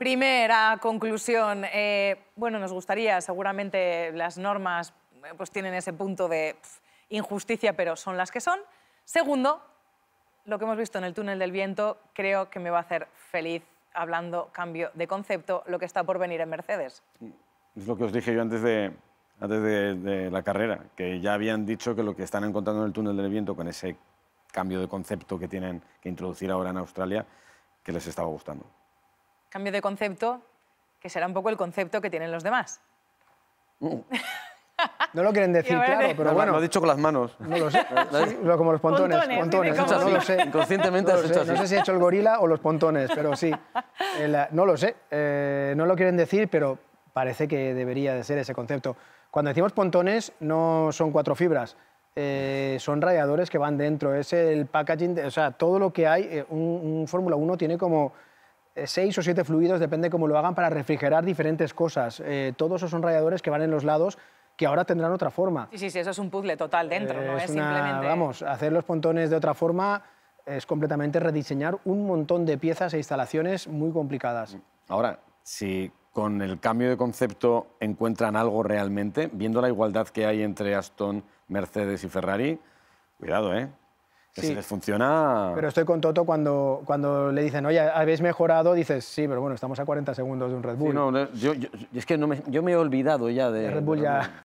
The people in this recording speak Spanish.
Primera conclusión. Eh, bueno, nos gustaría, seguramente las normas eh, pues tienen ese punto de injusticia, pero son las que son. Segundo, lo que hemos visto en el túnel del viento creo que me va a hacer feliz hablando cambio de concepto, lo que está por venir en Mercedes. Es lo que os dije yo antes de, antes de la carrera, que ya habían dicho que lo que están encontrando en el túnel del viento con ese cambio de concepto que tienen que introducir ahora en Australia, que les estaba gustando cambio de concepto que será un poco el concepto que tienen los demás. Mm. No lo quieren decir, claro, pero bueno. Lo ha dicho con las manos. No lo sé. como los pontones. Pontones. No lo sé. Inconscientemente no hecho No sé si he hecho el gorila o los pontones, pero sí. no lo sé. Eh, no lo quieren decir, pero parece que debería de ser ese concepto. Cuando decimos pontones, no son cuatro fibras. Eh, son radiadores que van dentro. Es el packaging, o sea, todo lo que hay. Eh, un, un Fórmula 1 tiene como eh, seis o siete fluidos, depende cómo lo hagan, para refrigerar diferentes cosas. Eh, todos esos son radiadores que van en los lados que ahora tendrán otra forma. Sí, sí, sí eso es un puzzle total dentro, eh, ¿no? Es, Vamos, hacer los pontones de otra forma es completamente rediseñar un montón de piezas e instalaciones muy complicadas. Ahora, si con el cambio de concepto encuentran algo realmente, viendo la igualdad que hay entre Aston, Mercedes y Ferrari, cuidado, ¿eh? si les funciona... Pero estoy con Toto cuando, cuando le dicen, oye, habéis mejorado, dices, sí, pero bueno, estamos a 40 segundos de un Red Bull. Sí, no, yo, es que no me, yo me he olvidado ya de... Red Bull ya...